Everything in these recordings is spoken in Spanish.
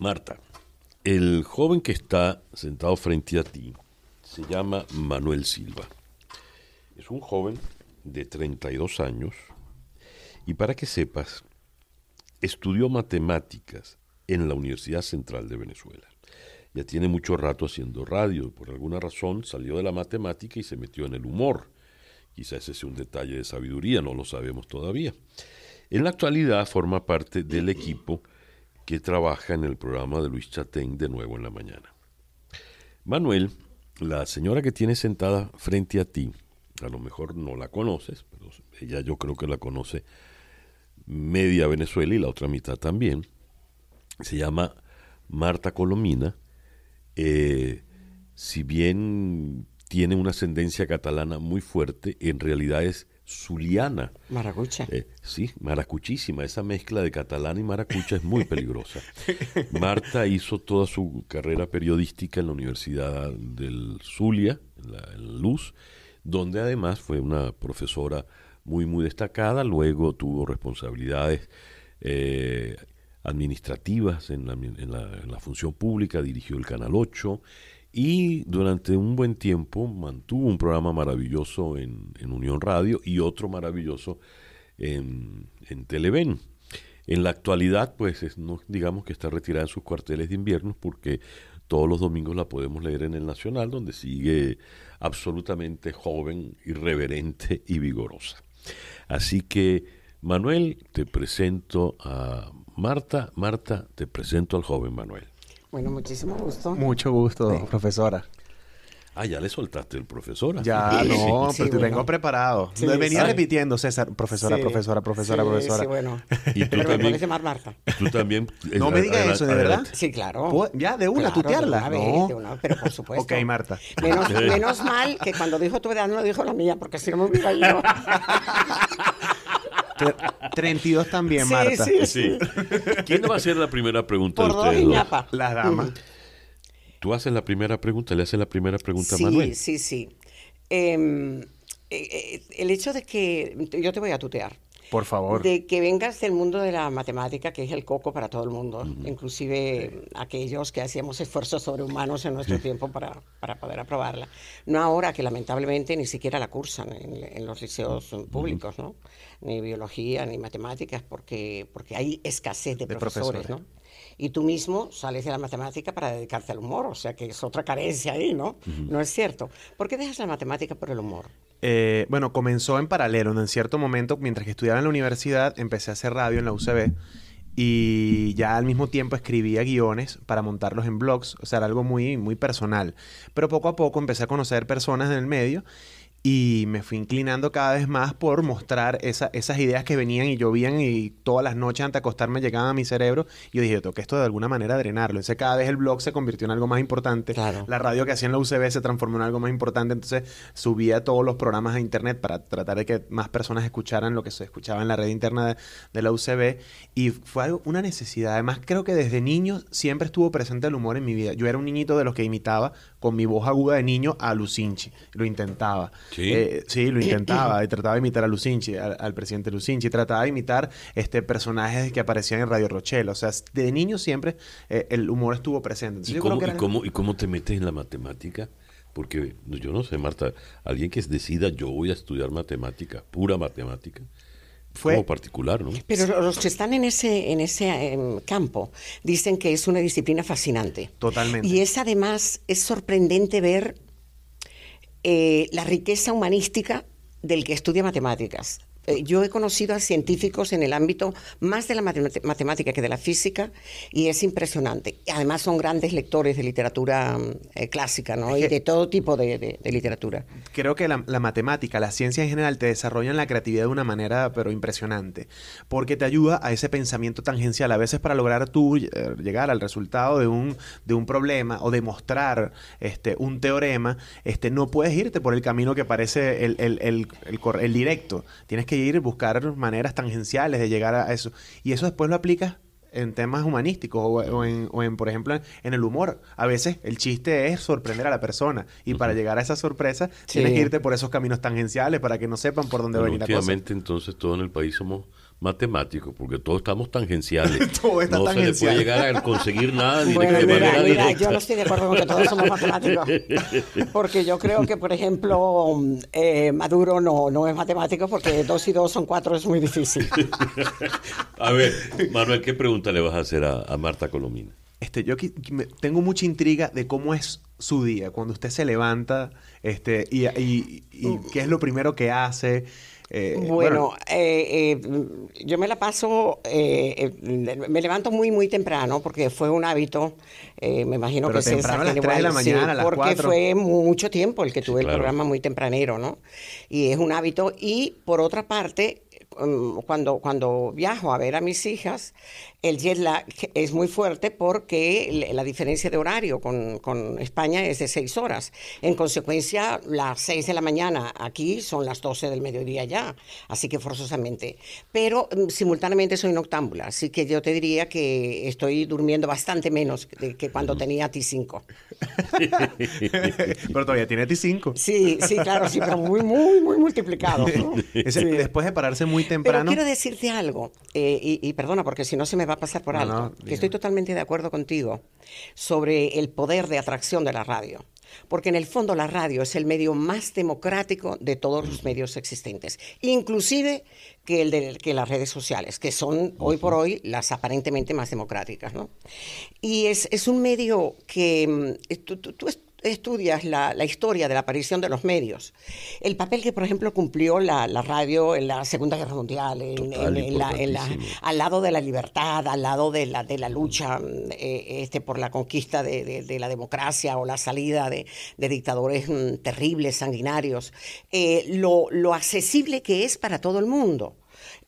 Marta, el joven que está sentado frente a ti se llama Manuel Silva. Es un joven de 32 años y para que sepas, estudió matemáticas en la Universidad Central de Venezuela. Ya tiene mucho rato haciendo radio, por alguna razón salió de la matemática y se metió en el humor. Quizás ese sea un detalle de sabiduría, no lo sabemos todavía. En la actualidad forma parte del equipo que trabaja en el programa de Luis Chatén de nuevo en la mañana. Manuel, la señora que tiene sentada frente a ti, a lo mejor no la conoces, pero ella yo creo que la conoce media Venezuela y la otra mitad también, se llama Marta Colomina, eh, si bien tiene una ascendencia catalana muy fuerte, en realidad es zuliana. Maracucha. Eh, sí, maracuchísima. Esa mezcla de catalán y maracucha es muy peligrosa. Marta hizo toda su carrera periodística en la Universidad del Zulia, en, la, Luz, donde además fue una profesora muy, muy destacada. Luego tuvo responsabilidades eh, administrativas en la, en la función pública, dirigió el Canal 8 y durante un buen tiempo mantuvo un programa maravilloso en, Unión Radio y otro maravilloso en, Televen. En la actualidad, pues no, digamos que está retirada en sus cuarteles de invierno porque todos los domingos la podemos leer en el Nacional, donde sigue absolutamente joven, irreverente y vigorosa. Así que, Manuel, te presento a Marta. Marta, te presento al joven Manuel. Bueno, muchísimo gusto. Mucho gusto, profesora. Ah, ya le soltaste el profesor. Ya, no, pero te tengo vengo preparado. me Venía repitiendo, César, profesora, profesora, profesora, profesora. Sí, bueno. ¿Y tú pero también, a llamar Marta. Tú también. No eh, me digas eso, ¿de verdad? Sí, claro. Ya, de una, tutearla. De una, de una, pero por supuesto. ok, Marta. Menos, menos mal que cuando dijo tu edad no dijo la mía, porque si no me hubiera ido. 32 también, Marta. Sí, sí. ¿Quién va a hacer la primera pregunta Por de Tú haces la primera pregunta, le haces la primera pregunta a Manuel. Sí, sí, sí. Em, eh, eh, el hecho de que yo te voy a tutear. Por favor. De que vengas del mundo de la matemática, que es el coco para todo el mundo, inclusive aquellos que hacíamos esfuerzos sobrehumanos en nuestro tiempo para, para, poder aprobarla. No ahora que lamentablemente ni siquiera la cursan en, los liceos públicos, ¿no? Ni biología, ni matemáticas, porque, porque hay escasez de, profesores, ¿no? y tú mismo sales de la matemática para dedicarte al humor, o sea que es otra carencia ahí, ¿no? No es cierto. ¿Por qué dejas la matemática por el humor? Eh, bueno, comenzó en paralelo. En cierto momento, mientras que estudiaba en la universidad, empecé a hacer radio en la UCB. Y ya al mismo tiempo escribía guiones para montarlos en blogs. O sea, era algo muy, muy personal. Pero poco a poco empecé a conocer personas en el medio. Y me fui inclinando cada vez más por mostrar esas ideas que venían y llovían y todas las noches antes de acostarme llegaban a mi cerebro. Y yo dije, tengo que esto de alguna manera drenarlo. Entonces cada vez el blog se convirtió en algo más importante. La radio que hacía en la UCB se transformó en algo más importante. Entonces subía todos los programas a internet para tratar de que más personas escucharan lo que se escuchaba en la red interna de, la UCB. Y fue una necesidad. Además creo que desde niño siempre estuvo presente el humor en mi vida. Yo era un niñito de los que imitaba con mi voz aguda de niño a Lucinchi. Lo intentaba. Sí. Eh, lo intentaba. y trataba de imitar a Lucinchi, al, presidente Lucinchi. Trataba de imitar este, personajes que aparecían en Radio Rochelle O sea, de niño siempre eh, el humor estuvo presente. ¿Y cómo te metes en la matemática? Porque yo no sé, Marta, alguien que decida yo voy a estudiar matemática, pura matemática, fue particular, ¿no? Pero los que están en ese en ese em, campo dicen que es una disciplina fascinante. Totalmente. Y es además es sorprendente ver eh, la riqueza humanística del que estudia matemáticas, eh, yo he conocido a científicos en el ámbito más de la matemática que de la física y es impresionante. Además son grandes lectores de literatura mm, eh, clásica ¿no? y de todo tipo de, literatura. Creo que la, matemática, la ciencia en general te desarrollan la creatividad de una manera pero impresionante porque te ayuda a ese pensamiento tangencial. A veces para lograr tú eh, llegar al resultado de un, de un problema o demostrar este, un teorema, este, no puedes irte por el camino que parece el, el, el directo. Tienes que ir, buscar maneras tangenciales de llegar a eso. Y eso después lo aplicas en temas humanísticos o, en, o en, por ejemplo, en, el humor. A veces el chiste es sorprender a la persona y para llegar a esa sorpresa tienes que irte por esos caminos tangenciales para que no sepan por dónde va venir la cosa. entonces todo en el país somos matemático, porque todos estamos tangenciales. todo está no se le puede llegar a conseguir nada ni bueno, de mira, Yo no estoy de acuerdo con que todos somos matemáticos, porque yo creo que, por ejemplo, eh, Maduro no, es matemático, porque dos y dos son cuatro, es muy difícil. a ver, Manuel, ¿qué pregunta le vas a hacer a, Marta Colomina? Este, yo tengo mucha intriga de cómo es su día, cuando usted se levanta este, y uh. qué es lo primero que hace. Eh, bueno, eh, eh, yo me la paso, me levanto muy, muy temprano porque fue un hábito, me imagino que se a las la mañana, Porque fue mucho tiempo el que tuve el programa muy tempranero, ¿no? Y es un hábito. Y por otra parte, mm, cuando, cuando viajo a ver a mis hijas, el jet lag es muy fuerte porque la diferencia de horario con, con, España es de seis horas. En consecuencia, las seis de la mañana aquí son las doce del mediodía ya, así que forzosamente. Pero mm, simultáneamente soy noctámbula, así que yo te diría que estoy durmiendo bastante menos que cuando tenía T5. pero todavía tiene T5. Sí, sí, claro, sí, pero muy, muy, muy multiplicado. Después de pararse muy temprano. Pero quiero decirte algo, eh, y, y perdona, porque si no se me va a pasar por alto, que estoy totalmente de acuerdo contigo sobre el poder de atracción de la radio. Porque en el fondo la radio es el medio más democrático de todos los medios existentes, inclusive que, el de, que las redes sociales, que son hoy por hoy las aparentemente más democráticas. ¿no? Y es, un medio que mm, tú, tú, estudias la, historia de la aparición de los medios, el papel que, por ejemplo, cumplió la, radio en la Segunda Guerra Mundial, al lado de la libertad, al lado de la, lucha mm, eh, este, por la conquista de, la democracia o la salida de, dictadores mm, terribles, sanguinarios, eh, lo, lo accesible que es para todo el mundo.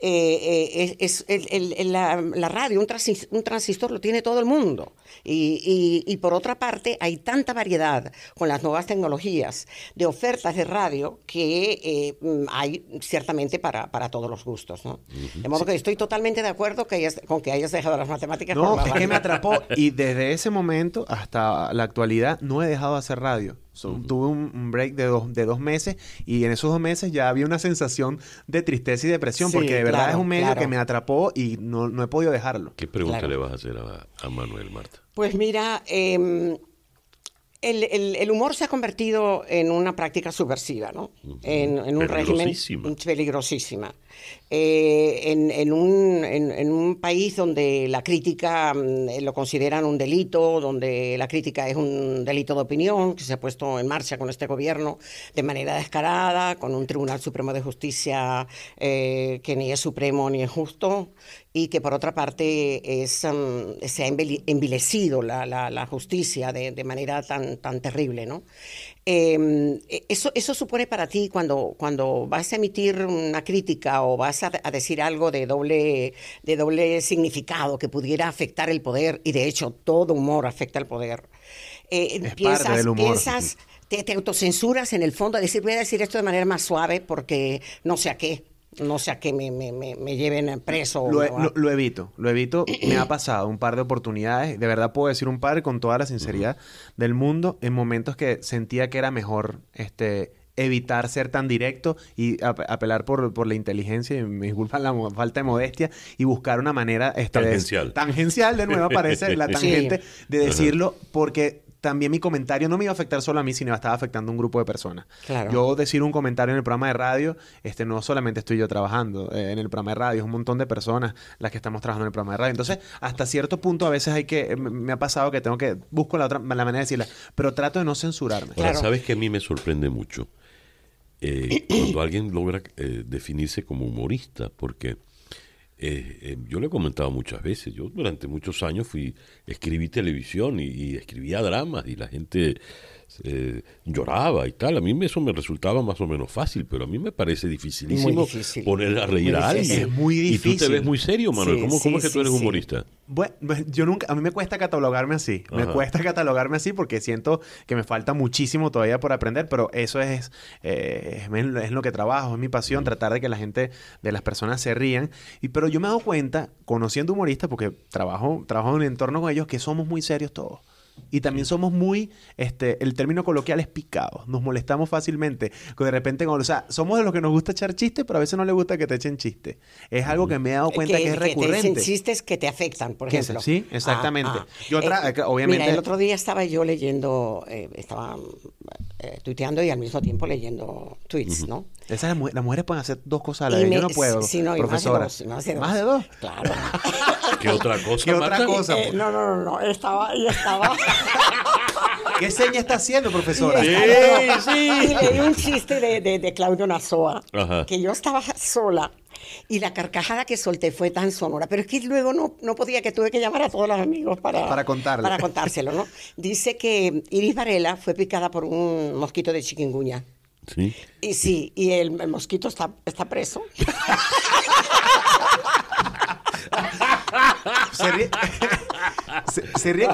Eh, eh, es, es el, la, radio, un transistor, lo tiene todo el mundo. Y, y, por otra parte, hay tanta variedad con las nuevas tecnologías de ofertas de radio que eh, mm, hay ciertamente para, todos los gustos. ¿no? De modo que estoy totalmente de acuerdo que con que hayas dejado las matemáticas. No, es que me atrapó y desde ese momento hasta la actualidad no he dejado de hacer radio tuve un break de dos, de dos meses y en esos dos meses ya había una sensación de tristeza y depresión porque de verdad es un medio que me atrapó y no, he podido dejarlo. ¿Qué pregunta le vas a hacer a, Manuel Marta? Pues mira, em, el, humor se ha convertido en una práctica subversiva, ¿no? en, en, un régimen peligrosísima. Eh, en, un, país donde la crítica mm, lo consideran un delito, donde la crítica es un delito de opinión, que se ha puesto en marcha con este gobierno de manera descarada, con un Tribunal Supremo de Justicia eh, que ni es supremo ni es justo, y que por otra parte es, mm, se ha envilecido la, justicia de, manera tan, tan terrible. ¿no? Em, e, eso, eso supone para ti cuando, cuando vas a emitir una crítica o vas a, decir algo de doble, de doble significado que pudiera afectar el poder, y de hecho todo humor afecta al poder. Eh, empiezas es te, autocensuras en el fondo a decir, voy a decir esto de manera más suave porque no sé a qué, no sea que me, me, me, me lleven preso. Ah. Lo, evito, lo evito. me ha pasado un par de oportunidades, de verdad puedo decir un par con toda la sinceridad del mundo, en momentos que sentía que era mejor este evitar ser tan directo y apelar por, por, la inteligencia, y me disculpan la falta de modestia, y buscar una manera... Este, tangencial. tangencial, de nuevo aparece la tangente de decirlo, porque también mi comentario no me iba a afectar solo a mí, sino iba a afectando a un grupo de personas. Yo decir un comentario en el programa de radio, este, no solamente estoy yo trabajando eh, en el programa de radio, es un montón de personas las que estamos trabajando en el programa de radio. Entonces, hasta cierto punto a veces hay que, eh, me, ha pasado que tengo que, busco la otra, manera de decirla, pero trato de no censurarme. sabes que a mí me sorprende mucho eh, cuando alguien logra definirse como humorista, porque eh, eh, yo lo he comentado muchas veces, yo durante muchos años fui, escribí televisión y escribía dramas y la gente eh, lloraba y tal. A mí eso me resultaba más o menos fácil, pero a mí me parece dificilísimo poner a reír a alguien. Es muy difícil. Y tú te ves muy serio, Manuel. ¿Cómo, es que tú eres humorista? Bueno, pues, yo nunca, a mí me cuesta catalogarme así. Me cuesta catalogarme así porque siento que me falta muchísimo todavía por aprender, pero eso es, eh, es, lo que trabajo, es mi pasión, tratar de que la gente, de las personas se rían. Y, pero yo me he dado cuenta, conociendo humoristas, porque trabajo, trabajo en un entorno con ellos, que somos muy serios todos. Y también somos muy, este, el término coloquial es picado Nos molestamos fácilmente. De repente, somos de los que nos gusta echar chistes, pero a veces no le gusta que te echen chistes. Es algo que me he dado eh, cuenta que, que es que recurrente. Te chistes que te afectan, por ejemplo. Sí, exactamente. Ah, ah. otra, eh, obviamente. el otro día estaba yo leyendo, eh, estaba tuiteando y al mismo tiempo leyendo tweets, ¿no? Esas las mujeres pueden hacer dos cosas a la vez. Yo no puedo. Si, Más de, dos, Claro. ¿Qué otra cosa? ¿Qué otra cosa? no, no, no, no. Estaba, y estaba. ¿Qué seña está haciendo, profesora? Sí, sí. leí un chiste de, Claudio Nazoa, que yo estaba sola y la carcajada que solté fue tan sonora, pero es que luego no, no podía, que tuve que llamar a todos los amigos para, para, para contárselo, ¿no? Dice que Iris Varela fue picada por un mosquito de chiquinguña. Sí. Y sí, y el, mosquito está, está preso. ¿Se ríe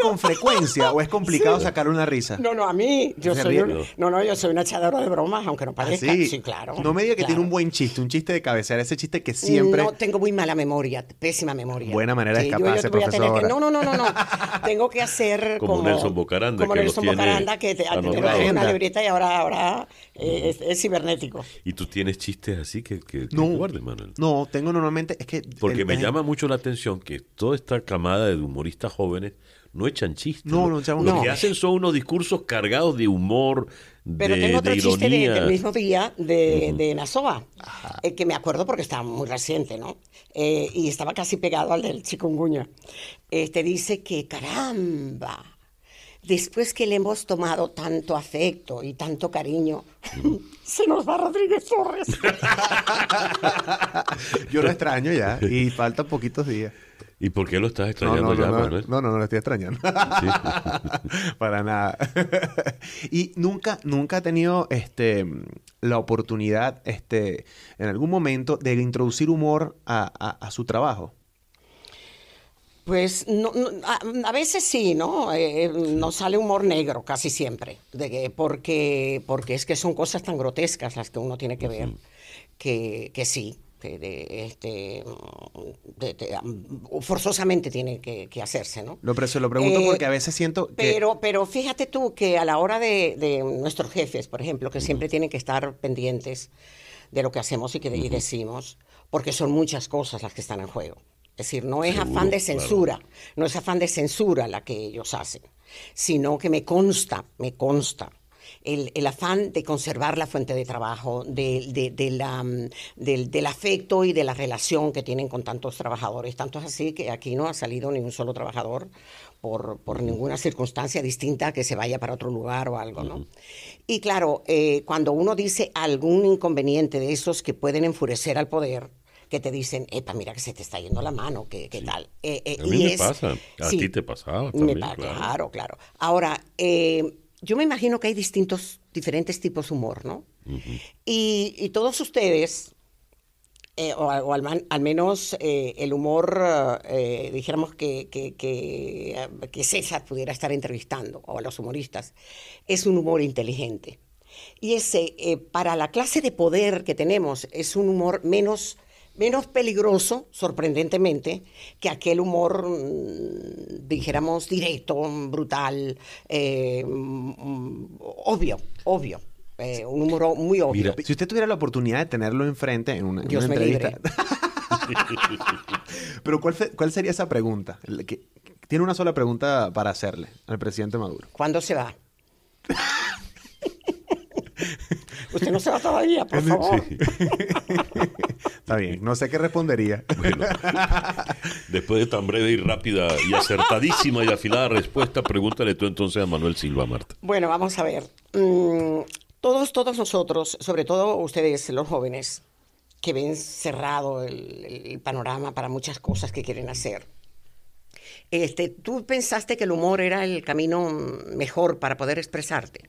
con, frecuencia o es complicado sacar una risa? No, no, a mí, yo soy, un, no, no, yo soy de bromas, aunque no parezca. Ah, sí? claro. No me diga que tiene un buen chiste, un chiste de cabecera, ese chiste que siempre. No, tengo muy mala memoria, pésima memoria. Buena manera de escaparse, profesor. No, no, no, no, no. tengo que hacer como, como Nelson Bocaranda. Como que Nelson Bocaranda, que te, una libreta y ahora, ahora eh, es, cibernético. ¿Y tú tienes chistes así que, que, no, guardes, Manuel? No, tengo normalmente. Es que. Porque me llama mucho la atención que toda esta camada de humoristas jóvenes no echan chistes. No, no Lo que hacen son unos discursos cargados de humor, Pero tengo otro chiste del mismo día de, uh que me acuerdo porque estaba muy reciente, ¿no? Eh, y estaba casi pegado al del chikungunya. Este dice que, caramba, después que le hemos tomado tanto afecto y tanto cariño, se nos va Rodríguez Torres. Yo lo extraño ya y falta poquitos días. ¿Y por qué lo estás extrañando ya, no, No, no, no lo estoy extrañando. Para nada. y nunca, nunca ha tenido este, la oportunidad, este, en algún momento, de introducir humor a, su trabajo. Pues a, veces sí, ¿no? No eh, nos sale humor negro casi siempre, de porque, porque es que son cosas tan grotescas las que uno tiene que ver, que, que sí, este, este forzosamente tiene que, hacerse, ¿no? Lo se lo pregunto porque a eh, veces siento que... Pero, pero fíjate tú que a la hora de, nuestros jefes, por ejemplo, que siempre tienen que estar pendientes de lo que hacemos y que decimos, porque son muchas cosas las que están en juego. Es decir, no es afán de censura, no es afán de censura la que ellos hacen, sino que me consta, me consta el, afán de conservar la fuente de trabajo, mm, del, afecto y de la relación que tienen con tantos trabajadores. Tanto es así que aquí no ha salido ni un solo trabajador por, por ninguna circunstancia distinta que se vaya para otro lugar o algo, ¿no? Y claro, eh, cuando uno dice algún inconveniente de esos que pueden enfurecer al poder, que te dicen, epa, mira que se te está yendo la mano, ¿qué tal. Eh, eh, a mí me pasa, a ti te pasaba. También, me claro. claro, claro. Ahora, yo me imagino que hay distintos, diferentes tipos de humor, ¿no? y, todos ustedes, eh, o, al, menos eh, el humor, eh, dijéramos que, que, que, que, César pudiera estar entrevistando, o a los humoristas, es un humor inteligente. Y ese, para la clase de poder que tenemos, es un humor menos menos peligroso, sorprendentemente, que aquel humor, mm, dijéramos, directo, brutal, eh, mm, obvio, obvio. Eh, un humor muy obvio. Mira, si usted tuviera la oportunidad de tenerlo enfrente en una, Dios me entrevista. Pero ¿cuál, sería esa pregunta? tiene una sola pregunta para hacerle al presidente Maduro. ¿Cuándo se va? Usted no se va todavía, por favor. Está bien, no sé qué respondería. después de tan breve y rápida y acertadísima y afilada respuesta, pregúntale tú entonces a Manuel Silva, Marta. Bueno, vamos a ver. Mm, todos, todos nosotros, sobre todo ustedes, los jóvenes, que ven cerrado el, panorama para muchas cosas que quieren hacer. Este, ¿Tú pensaste que el humor era el camino mejor para poder expresarte?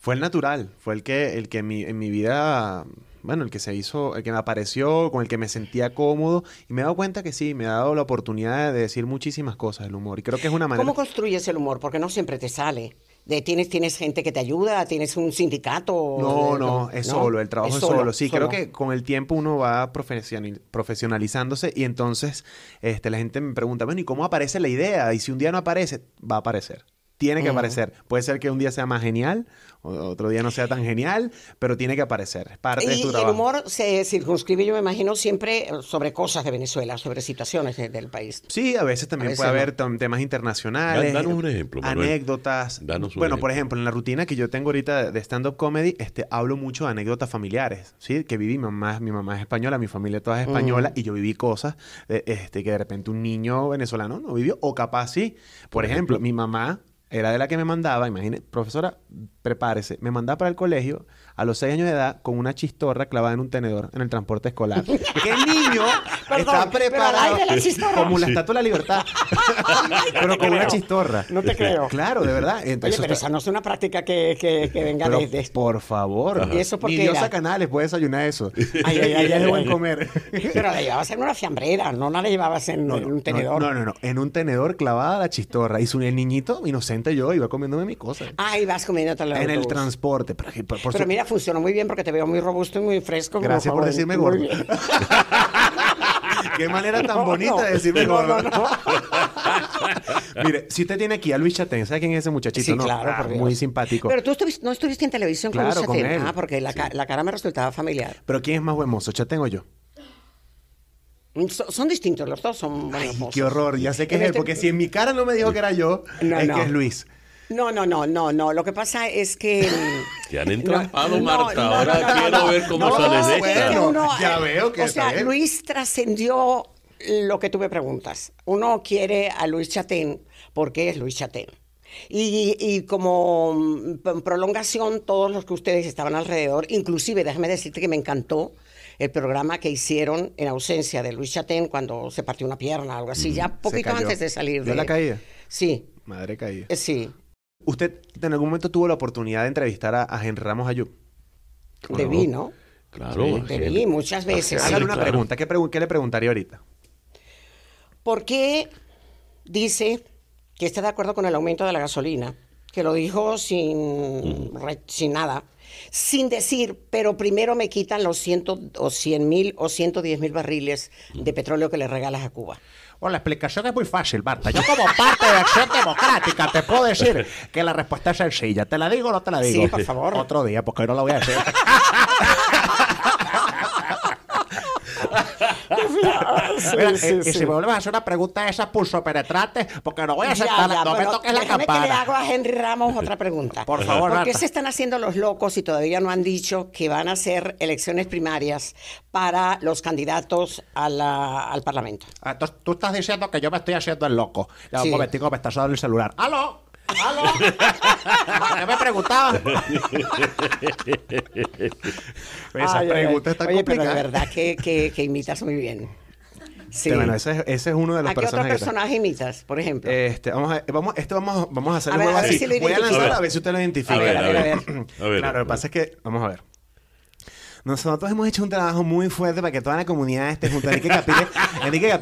Fue el natural, fue el que, el que en mi vida bueno, el que se hizo, el que me apareció, con el que me sentía cómodo. Y me he dado cuenta que sí, me ha dado la oportunidad de decir muchísimas cosas del humor. Y creo que es una manera... ¿Cómo construyes el humor? Porque no siempre te sale. De, ¿tienes, ¿Tienes gente que te ayuda? ¿Tienes un sindicato? No, no, es solo, el trabajo es, solo, Sí, creo que con el tiempo uno va profesionalizándose y entonces este, la gente me pregunta, bueno, ¿y cómo aparece la idea? Y si un día no aparece, va a aparecer. Tiene que aparecer. Puede ser que un día sea más genial otro día no sea tan genial, pero tiene que aparecer. Parte y, el humor se circunscribe, yo me imagino, siempre eh, sobre cosas de Venezuela, sobre situaciones del país. Sí, a veces también puede haber temas internacionales. danos un ejemplo. Anécdotas. bueno, por ejemplo, en la rutina que yo tengo ahorita de stand-up comedy, este, hablo mucho de anécdotas familiares, ¿sí? Que viví, mamá, mi mamá es española, mi familia toda es mm. española, y yo viví cosas eh, este, que de repente un niño venezolano no vivió, o capaz sí. Por, ejemplo, mi mamá era de la que me mandaba, imagínate, profesora, prepárese, me mandaba para el colegio a los 6 años de edad con una chistorra clavada en un tenedor en el transporte escolar. el niño está preparado como la Estatua de la Libertad? pero con una chistorra. No te creo. Claro, de verdad. Oye, pero esa no es una práctica que, que, venga desde esto. Por favor. Y eso porque Ni Dios a Canales puede desayunar eso. Ay, ay, ay, es buen comer. pero la llevabas en una fiambrera, no la llevabas en, un tenedor. No, no, no, En un tenedor clavada la chistorra. Y el niñito, inocente yo, iba comiéndome mi cosa. Ah, y vas comiendo En el transporte. Por, ejemplo pero mira, funcionó muy bien porque te veo muy robusto y muy fresco. Gracias por decirme gordo. Qué manera tan bonita de decirme gordo. Mire, si usted tiene aquí a Luis Chaten ¿sabe quién es ese muchachito? Sí, claro, ah, muy simpático. Pero tú no estuviste en televisión con Luis con Ah, porque la, cara me resultaba familiar. Pero ¿quién es más buen ¿Chaten o yo? Mm, son distintos, los dos son buenos Qué horror, ya sé que es este él, porque si en mi cara no me dijo que era yo, es que es Luis. No, no, no, no, no. Lo que pasa es que. Te mm, han entrampado, Marta. Ahora quiero ver cómo sales de esta. ya eh, veo que. O sea, ¿eh? Luis trascendió lo que tú me preguntas. Uno quiere a Luis Chatén porque es Luis Chatén. Y, como mm, prolongación, todos los que ustedes estaban alrededor, inclusive déjame decirte que me encantó el programa que hicieron en ausencia de Luis Chatén cuando se partió una pierna, o algo así, mm, ya poquito antes de salir de, de la caída. Sí. Madre caída. Eh, sí. Usted en algún momento tuvo la oportunidad de entrevistar a, a Ramos Ayub. Te vi, ¿no? Claro. Sí, te vi muchas veces. Hágale una pregunta. ¿Qué, le preguntaría ahorita? ¿Por qué dice que está de acuerdo con el aumento de la gasolina? Que lo dijo sin, mm. sin nada. Sin decir, pero primero me quitan los 100 o 100 mil o 110 mil barriles de mm. petróleo que le regalas a Cuba. Bueno, la explicación es muy fácil, Marta. Yo como parte de Acción Democrática te puedo decir que la respuesta es sencilla. ¿Te la digo o no te la digo? por favor. Otro día, porque no la voy a decir. Eh, y, si me vuelves a hacer una pregunta Esa pulso penetrante, porque no voy a aceptar, la que le hago a Henry Ramos otra pregunta. Por favor, ¿Por qué se están haciendo los locos y todavía no han dicho que van a ser elecciones primarias para los candidatos al Parlamento? Ah, entonces, tú estás diciendo que yo me estoy haciendo el loco. Ya, un me está en el celular. ¡Aló! ¿Aló? me preguntaba? Esa pregunta está complicada. pero de verdad que, que, que imitas muy bien. Sí. Bueno, ese, ese, es uno de los ¿A qué personajes. ¿Qué otro personaje imitas, por ejemplo? Este, vamos a, vamos, este vamos, vamos a hacer un así. Si Voy a lanzar a ver. a ver si usted lo identifica. A ver, a ver. A ver. Claro, lo que pasa es que, vamos a ver. Nosotros hemos hecho un trabajo muy fuerte para que toda la comunidad esté junto Enrique Capile. Enrique ah,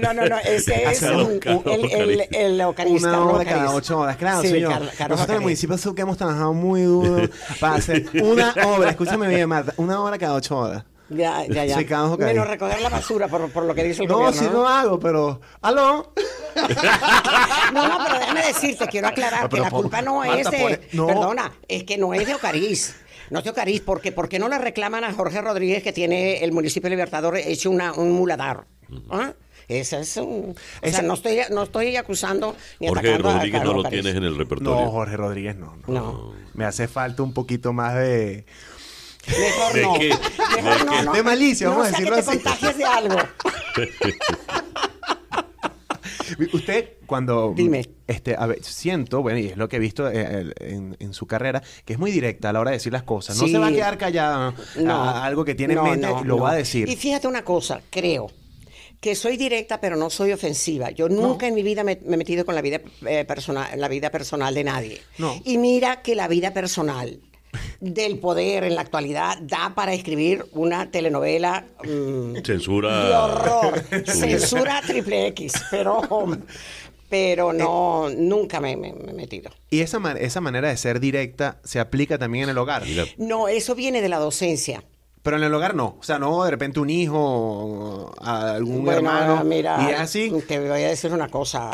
No, no, no, ese es el, el, el, Una hora cada ocho horas, claro, sí, Nosotros en el municipio que hemos trabajado muy duro para hacer una obra, escúchame bien, Marta, una hora cada ocho horas. Ya, ya, ya. Menos recoger la basura, por, por, lo que dice el no, Si no, hago, pero... ¡Aló! no, no, pero déjame decirte, quiero aclarar ah, que la culpa no es de... E- perdona, es que no es de Ocariz. No te cariz, porque qué no le reclaman a Jorge Rodríguez que tiene el municipio Libertador hecho un muladar? ¿Ah? Esa es un, no estoy, no estoy acusando ni Jorge Rodríguez no lo tienes en el repertorio. No, Jorge Rodríguez no, no. Me hace falta un poquito más de... Mejor ¿De no. Qué? Mejor ¿De, no, qué? malicia, vamos a decirlo así. de algo. Usted, cuando. Dime. Este, a ver, siento, bueno, y es lo que he visto eh, en, su carrera, que es muy directa a la hora de decir las cosas. No se va a quedar callada a algo que tiene en mente, lo va a decir. Y fíjate una cosa, creo que soy directa, pero no soy ofensiva. Yo nunca en mi vida me, he metido con la vida eh, personal, la vida personal de nadie. No. Y mira que la vida personal del poder en la actualidad da para escribir una telenovela. Mm, censura. De horror. censura triple X. Pero. pero eh, no, nunca me, he metido. ¿Y esa, esa manera de ser directa se aplica también en el hogar? No, eso viene de la docencia. Pero en el hogar no. O sea, no de repente un hijo, algún hermano. Ah, mira, y así. Te voy a decir una cosa.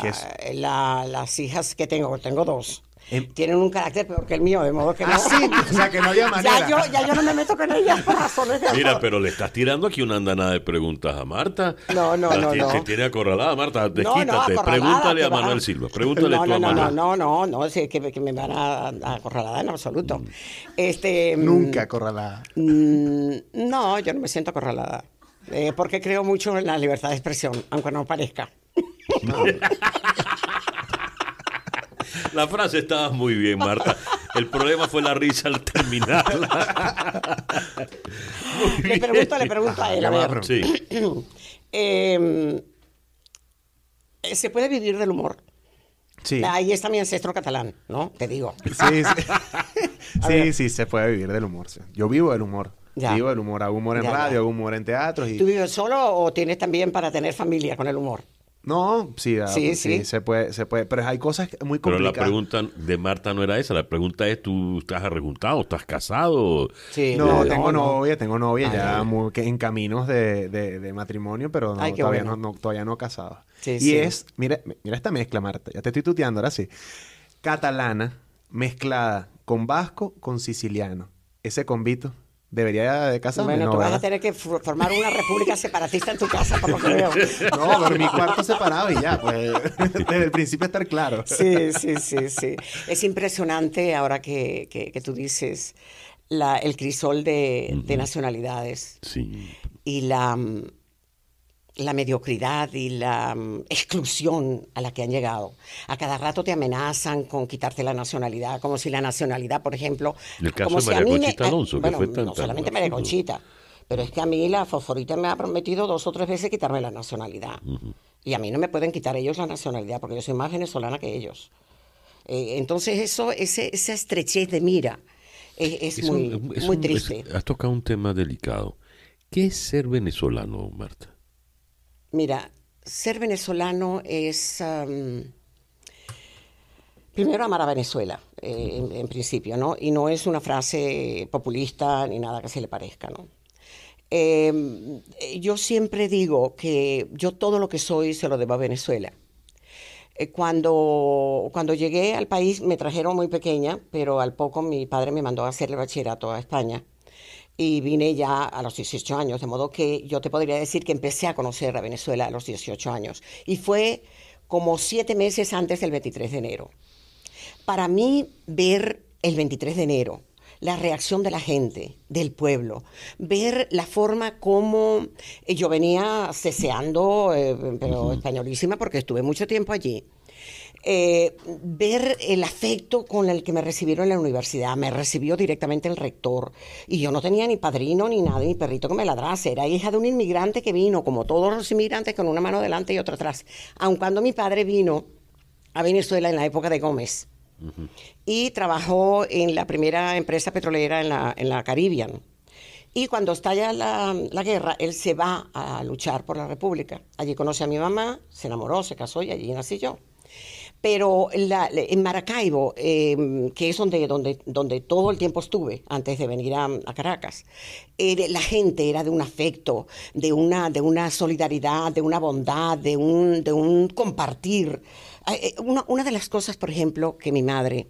las hijas que tengo, tengo dos. Em, tienen un carácter peor que el mío, de modo que ah, no. Sí? o sea, que no hay manera. Ya yo, ya yo no me meto con ellas por razones de Mira, pero le estás tirando aquí una andanada de preguntas a Marta. No, no, no, no. se tiene acorralada, Marta. Desquítate. No, pregúntale a Manuel Silva. Pregúntale no, tú a Manuel. No, no, no, no. Es que, que me van a, acorralada en absoluto. Mm. Este, Nunca mm, acorralada. Mm, no, yo no me siento acorralada. Eh, porque creo mucho en la libertad de expresión, aunque no parezca. No. La frase estaba muy bien, Marta. El problema fue la risa al terminarla. le pregunto, le pregunto a él. Ah, em, eh, ¿Se puede vivir del humor? Sí. Ahí está mi ancestro catalán, ¿no? Te digo. Sí, sí. se puede vivir del humor. Yo vivo del humor. Vivo del humor. Hago humor en radio, hago humor en teatro. ¿Tú vives solo o tienes también para tener familia con el humor? No, ah, pues sí, sí, se puede, se puede, pero hay cosas muy complicadas. Pero la pregunta de Marta no era esa, la pregunta es, ¿tú estás arrejuntado, estás casado? Sí, no, tengo novia, tengo novia ya en caminos de, matrimonio, pero no, todavía, no, todavía casado. y es, mira, mira esta mezcla, Marta, ya te estoy tuteando, ahora sí. Catalana mezclada con vasco, con siciliano. Ese convito debería de casa Bueno, tú vas a tener que formar una república separatista en tu casa, como creo. que veo. No, dormir cuarto separado y ya, pues desde el principio estar claro. Sí, sí, sí, sí. Es impresionante ahora que, que, tú dices la, el crisol de nacionalidades. Sí. Y la la mediocridad y la mm, exclusión a la que han llegado. A cada rato te amenazan con quitarte la nacionalidad, como si la nacionalidad, por ejemplo... El caso de María eh, Alonso, que fue tanta, No solamente María Conchita, pero es que a mí la fosforita me ha prometido dos o tres veces quitarme la nacionalidad. Y a mí no me pueden quitar ellos la nacionalidad, porque yo soy más venezolana que ellos. Eh, entonces eso, ese, esa estrechez de mira es, muy, muy triste. has tocado un tema delicado. ¿Qué es ser venezolano, Marta? Mira, ser venezolano es... primero amar a Venezuela, eh, en, principio, ¿no? Y no es una frase populista ni nada que se le parezca, ¿no? Em, yo siempre digo que yo todo lo que soy se lo debo a Venezuela. Eh, cuando, cuando llegué al país me trajeron muy pequeña, pero al poco mi padre me mandó a hacer el bachillerato a España y vine ya a los 18 años, de modo que yo te podría decir que empecé a conocer a Venezuela a los 18 años y fue como siete meses antes del 23 de enero. Para mí, ver el 23 de enero, la reacción de la gente, del pueblo, ver la forma como yo venía ceseando, eh, pero españolísima, porque estuve mucho tiempo allí. Eh, ver el afecto con el que me recibieron en la universidad. Me recibió directamente el rector y yo no tenía ni padrino ni nada, ni perrito que me ladrase. Era hija de un inmigrante que vino, como todos los inmigrantes, con una mano delante y otra atrás. Aun cuando mi padre vino a Venezuela en la época de Gómez y trabajó en la primera empresa petrolera en la, en Y cuando estalla la, la, guerra, él se va a luchar por la República. Allí conoce a mi mamá, se enamoró, se casó y allí nací yo pero en Maracaibo, em, que es donde, donde, donde todo el tiempo estuve antes de venir a, Caracas, la gente era de un afecto, de una, de una solidaridad, de una bondad, de un, de un compartir. Eh, una, una de las cosas, por ejemplo, que mi madre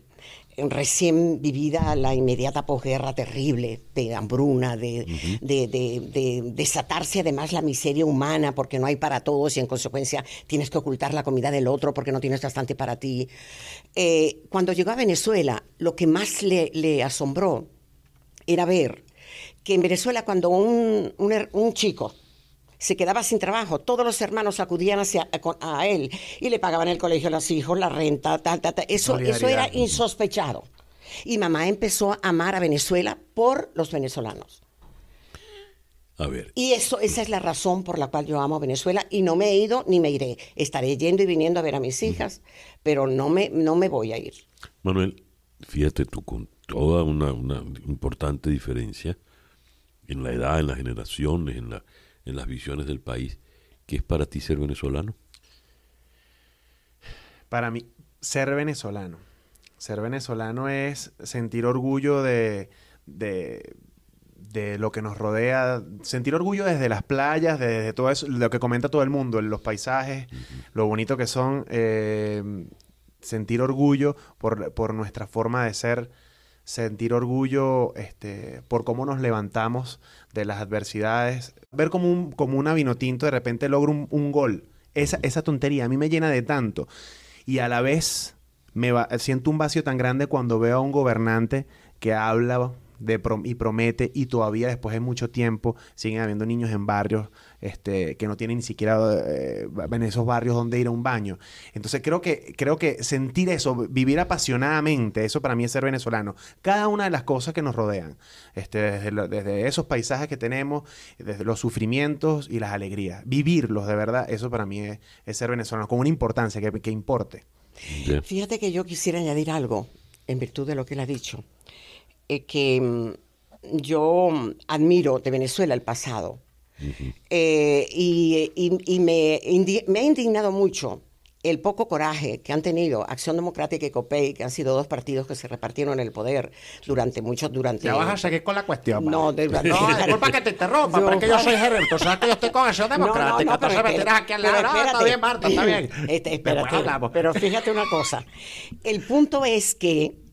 recién vivida la inmediata posguerra terrible de hambruna, de, desatarse además la miseria humana porque no hay para todos y en consecuencia tienes que ocultar la comida del otro porque no tienes bastante para ti. Eh, cuando llegó a Venezuela, lo que más le, asombró era ver que en Venezuela cuando un, un er, chico se quedaba sin trabajo, todos los hermanos acudían hacia, eh, a, él y le pagaban el colegio a los hijos, la renta, tal, tal, tal. Eso, eso era insospechado. Y mamá empezó a amar a Venezuela por los venezolanos. A ver. Y eso, esa es la razón por la cual yo amo a Venezuela y no me he ido ni me iré. Estaré yendo y viniendo a ver a mis hijas, pero no me, no me voy a ir. Manuel, fíjate tú con toda una, una importante diferencia en la edad, en las generaciones, en la en las visiones del país. ¿Qué es para ti ser venezolano? Para mí, ser venezolano. Ser venezolano es sentir orgullo de, de, de lo que nos rodea, sentir orgullo desde las playas, desde todo eso, lo que comenta todo el mundo, los paisajes, lo bonito que son, eh, sentir orgullo por, por nuestra forma de ser sentir orgullo este, por cómo nos levantamos de las adversidades. Ver como, un, como un de repente logra un, gol. Esa, esa tontería a mí me llena de tanto. Y a la vez me siento un vacío tan grande cuando veo a un gobernante que habla de y promete y todavía después de mucho tiempo siguen habiendo niños en barrios este, que no tienen ni siquiera eh, en esos barrios donde ir a un baño. Entonces creo que, creo que sentir eso, vivir apasionadamente, eso para mí es ser venezolano. Cada una de las cosas que nos rodean, este, desde, esos paisajes que tenemos, desde los sufrimientos y las alegrías, vivirlos de verdad, eso para mí es, ser venezolano, con una importancia que, importe. Fíjate que yo quisiera añadir algo en virtud de lo que él ha dicho, eh, que mm, yo admiro de Venezuela el pasado, eh, y, y, me, me ha indignado mucho el poco coraje que han tenido Acción Democrática y COPEI, que han sido dos partidos que se repartieron el poder durante muchos... Durante, ya vas a seguir con la cuestión. No, no, no, culpa que te interrumpa, porque pero que yo soy gerente o sea que yo estoy con Acción Democrática, no, no pero aquí al lado. Espérate, está bien, Marta, está bien. Este, espérate, pero fíjate una cosa. El punto es que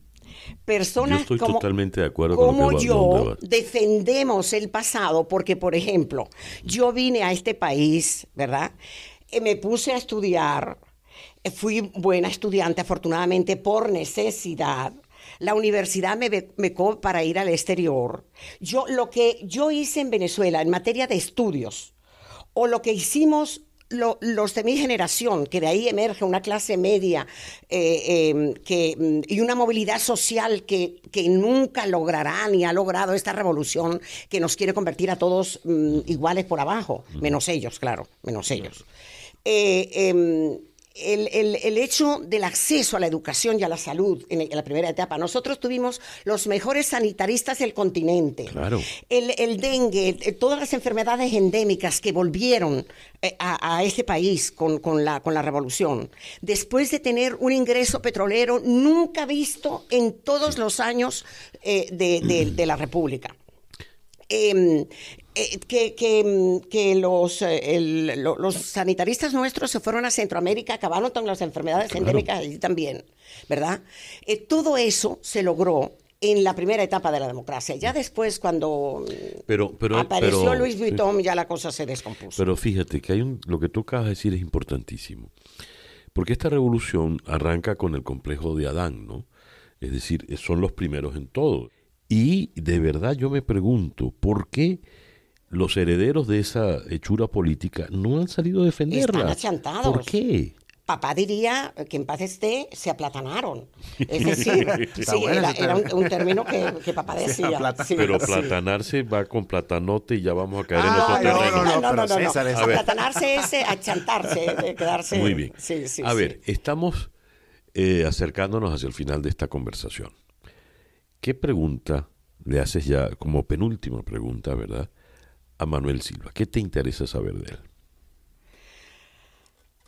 personas estoy como, totalmente de acuerdo yo defendemos el pasado, porque por ejemplo, yo vine a este país, ¿verdad? Eh, me puse a estudiar, eh, fui buena estudiante afortunadamente por necesidad. La universidad me cobró para ir al exterior. Yo lo que yo hice en Venezuela en materia de estudios o lo que hicimos los de mi generación, que de ahí emerge una clase media eh, em, mm, y una movilidad social que, nunca logrará ni ha logrado esta revolución que nos quiere convertir a todos mm, iguales por abajo, menos ellos, claro, menos ellos. Eh, em, el, el, el, hecho del acceso a la educación y a la salud en, la primera etapa. Nosotros tuvimos los mejores sanitaristas del continente. El, dengue, eh, todas las enfermedades endémicas que volvieron eh, a, a este país con, la, con la revolución. Después de tener un ingreso petrolero nunca visto en todos los años eh, de la República. Em, eh, que, que, em, que los, eh, los sanitaristas nuestros se fueron a Centroamérica, acabaron con las enfermedades endémicas allí también, ¿verdad? Eh, todo eso se logró en la primera etapa de la democracia. Ya después, cuando mm, pero, pero, apareció Luis Vuitton, ya la cosa se descompuso. Pero fíjate que hay lo que tú acabas de decir es importantísimo. Porque esta revolución arranca con el complejo de Adán, ¿no? Es decir, son los primeros en todo. Y de verdad yo me pregunto, ¿por qué los herederos de esa hechura política no han salido a defenderla? Están achantados. ¿Por qué? Papá diría que en paz esté, se aplatanaron. Es decir, sí, era, un, término que, papá decía. pero aplatanarse va con platanote y ya vamos a caer en ah, otro terreno. No, no, no, no, Aplatanarse es eh, achantarse, eh, quedarse. Muy bien. a ver, estamos eh, acercándonos hacia el final de esta conversación. ¿Qué pregunta le haces ya como penúltima pregunta, verdad? A Manuel Silva. ¿Qué te interesa saber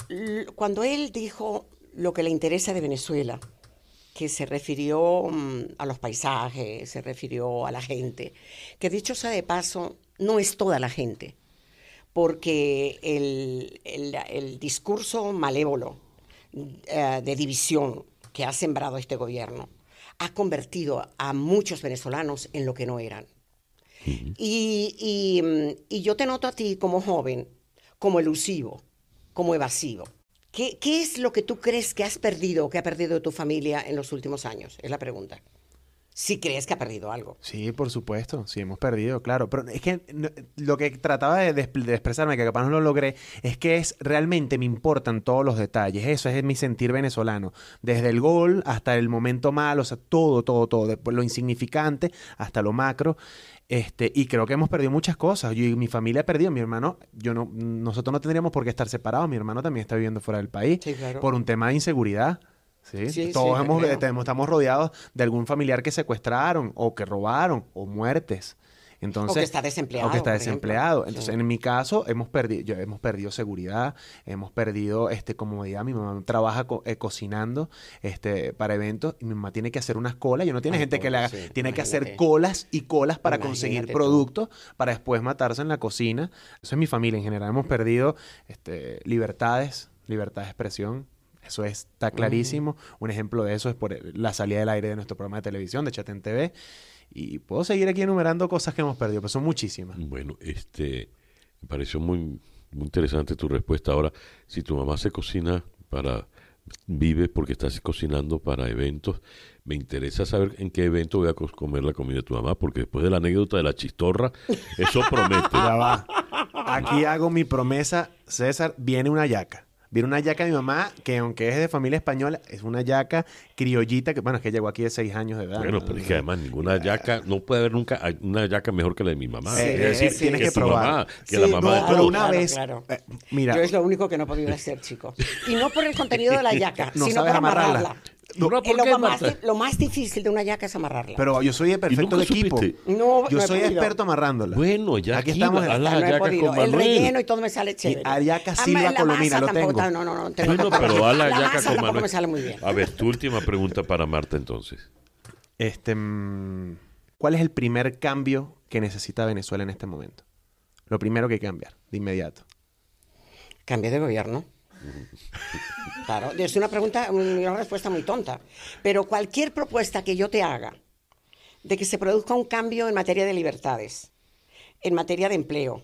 de él? Cuando él dijo lo que le interesa de Venezuela, que se refirió mm, a los paisajes, se refirió a la gente, que dicho sea de paso, no es toda la gente, porque el, discurso malévolo eh, de división que ha sembrado este gobierno ha convertido a muchos venezolanos en lo que no eran. Mm, y, yo te noto a ti como joven, como elusivo, como evasivo. ¿Qué, ¿Qué es lo que tú crees que has perdido o que ha perdido tu familia en los últimos años? Es la pregunta si crees que ha perdido algo. Sí, por supuesto, sí hemos perdido, claro. Pero es que lo que trataba de, expresarme, que capaz no lo logré, es que es realmente me importan todos los detalles. Eso es mi sentir venezolano. Desde el gol hasta el momento malo, o sea, todo, todo, todo. Después lo insignificante hasta lo macro. Este, y creo que hemos perdido muchas cosas. y mi familia ha perdido. Mi hermano, yo no, nosotros no tendríamos por qué estar separados. Mi hermano también está viviendo fuera del país por un tema de inseguridad. Todos este, estamos rodeados de algún familiar que secuestraron o que robaron o muertes. Entonces, o que está desempleado. está desempleado. Entonces, en mi caso, hemos perdido, hemos perdido seguridad, hemos perdido este comodidad. Mi mamá trabaja eh, cocinando este, para eventos y mi mamá tiene que hacer unas colas. Yo no tiene gente que le tiene que hacer colas y colas para conseguir productos para después matarse en la cocina. Eso es mi familia en general. Hemos perdido este, libertades, libertad de expresión. Eso está clarísimo. Un ejemplo de eso es por la salida del aire de nuestro programa de televisión, de Chat en TV. Y puedo seguir aquí enumerando cosas que hemos perdido, pero son muchísimas. Bueno, este, me pareció muy, interesante tu respuesta. Ahora, si tu mamá se cocina para vive porque estás cocinando para eventos. Me interesa saber en qué evento voy a comer la comida de tu mamá, porque después de la anécdota de la chistorra, eso promete. Aquí hago mi promesa, César, viene una yaca. Viene una yaca de mi mamá, que aunque es de familia española, es una yaca criollita, que bueno, es que llegó aquí de seis años de edad. Bueno, pero es que además ninguna eh, yaca, no puede haber nunca una yaca mejor que la de mi mamá. Sí, es decir, tienes que, probar. que la mamá no, de Pero una vez, eh, mira. Yo es lo único que no podía hacer, chicos. Y no por el contenido de la yaca, sino por amarrarla lo, más, difícil de una yaca es amarrarla. Pero yo soy el perfecto de equipo. yo soy experto amarrándola. Bueno, ya aquí, estamos ah, El relleno y todo me sale chévere. Y a ah, Silva Colomina, lo no, no, no. Tengo pero a la, yaca con Manuel. me sale muy bien. A ver, tu última pregunta para Marta entonces. Este, mm, ¿Cuál es el primer cambio que necesita Venezuela en este momento? Lo primero que hay que cambiar, de inmediato. Cambiar de gobierno. Claro, es una pregunta, una respuesta muy tonta. Pero cualquier propuesta que yo te haga de que se produzca un cambio en materia de libertades, en materia de empleo,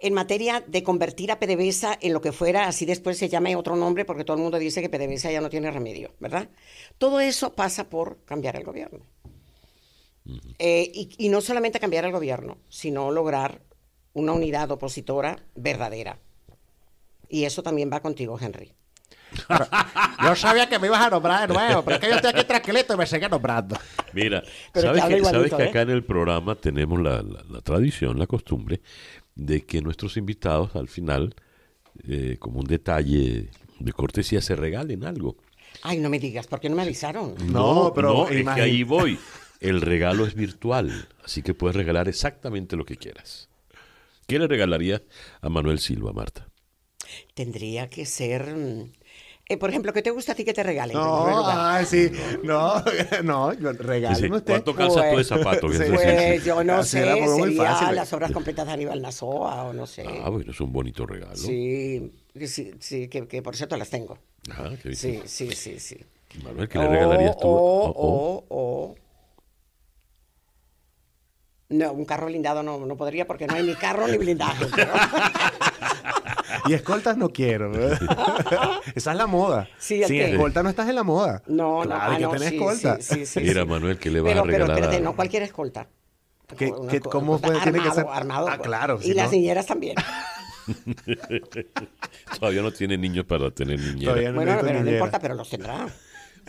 en materia de convertir a PDVSA en lo que fuera, así después se llame otro nombre, porque todo el mundo dice que PDVSA ya no tiene remedio, ¿verdad? Todo eso pasa por cambiar el gobierno. Eh, y no solamente cambiar el gobierno, sino lograr una unidad opositora verdadera. Y eso también va contigo, Henry. yo sabía que me ibas a nombrar de nuevo, pero es que yo estoy aquí tranquilito y me seguía nombrando. Mira, sabes, que, ¿eh? acá en el programa tenemos la, tradición, la costumbre de que nuestros invitados al final, eh, como un detalle de cortesía, se regalen algo. Ay, no me digas, ¿por qué no me avisaron? No, pero es que ahí voy. El regalo es virtual, así que puedes regalar exactamente lo que quieras. ¿Qué le regalaría a Manuel Silva, Marta? tendría que ser... Mm, eh, por ejemplo, ¿qué te gusta a ti que te regalen? No, sí, no, no, regalo. usted. ¿Cuánto calzas tú de pues, zapato? pues yo no sé, sería las obras completas de Aníbal Nazoa o no sé. Ah, bueno, es un bonito regalo. Sí, sí, que, por cierto las tengo. Ah, qué bien. Sí, sí, sí, sí. Manuel, ¿qué le regalarías tú? O, oh, oh. o, o... No, un carro blindado no, no podría porque no hay ni carro ni blindaje. y escoltas no quiero. Esa es la moda. Sí, escoltas escolta no estás en la moda. No, claro, ah, no. que tenés escolta. Mira, Manuel, que le va a regalar? Pero espérate, no cualquier escolta. ¿Cómo puede, ser? tiene que ser? Armado. Ah, pues. claro. Y las niñeras también. Todavía no tiene niños para tener niñeras. bueno, no importa, pero los tendrá.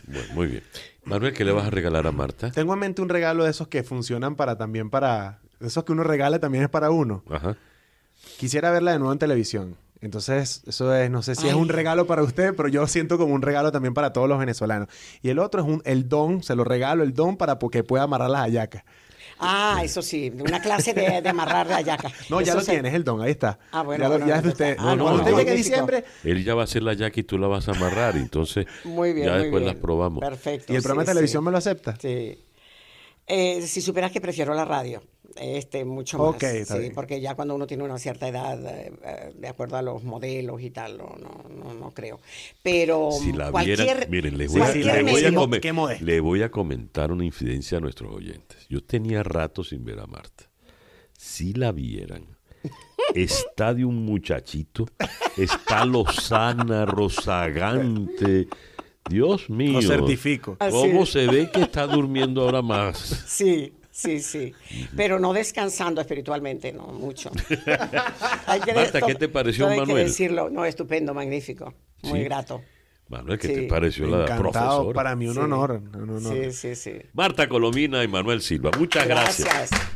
Bueno, muy bien. Manuel, ¿qué le vas a regalar a Marta? Tengo en mente un regalo de esos que funcionan para también para... Esos que uno regala también es para uno. Ajá. Quisiera verla de nuevo en televisión. Entonces, eso es, no sé si es un regalo para usted, pero yo siento como un regalo también para todos los venezolanos. Y el otro es un, el don, se lo regalo, el don para que pueda amarrar las ayacas. Ah, eso sí, una clase de, de amarrar la yaca. No, ya lo tienes, el don, ahí está. Ah, bueno, ya, ya es de usted. Ah, no, usted en diciembre. Él ya va a hacer la yaca y tú la vas a amarrar, entonces muy bien, ya después las probamos. Perfecto. ¿Y el programa de televisión me lo acepta? Sí. Eh, si supieras que prefiero la radio este, mucho más. porque ya cuando uno tiene una cierta edad, eh, eh, de acuerdo a los modelos y tal, no, creo. Pero si la vieran, miren, le, voy a comentar una incidencia a nuestros oyentes. Yo tenía rato sin ver a Marta. Si la vieran, está de un muchachito, está lozana, rozagante. Dios mío. Lo certifico. ¿Cómo se ve que está durmiendo ahora más? Sí sí, sí. Pero no descansando espiritualmente, no mucho. hay que ¿qué te pareció Manuel? decirlo, no, estupendo, magnífico, muy grato. Manuel, ¿qué te pareció la Encantado, Para mí un honor, Sí, sí, sí. Marta Colomina y Manuel Silva, muchas Gracias.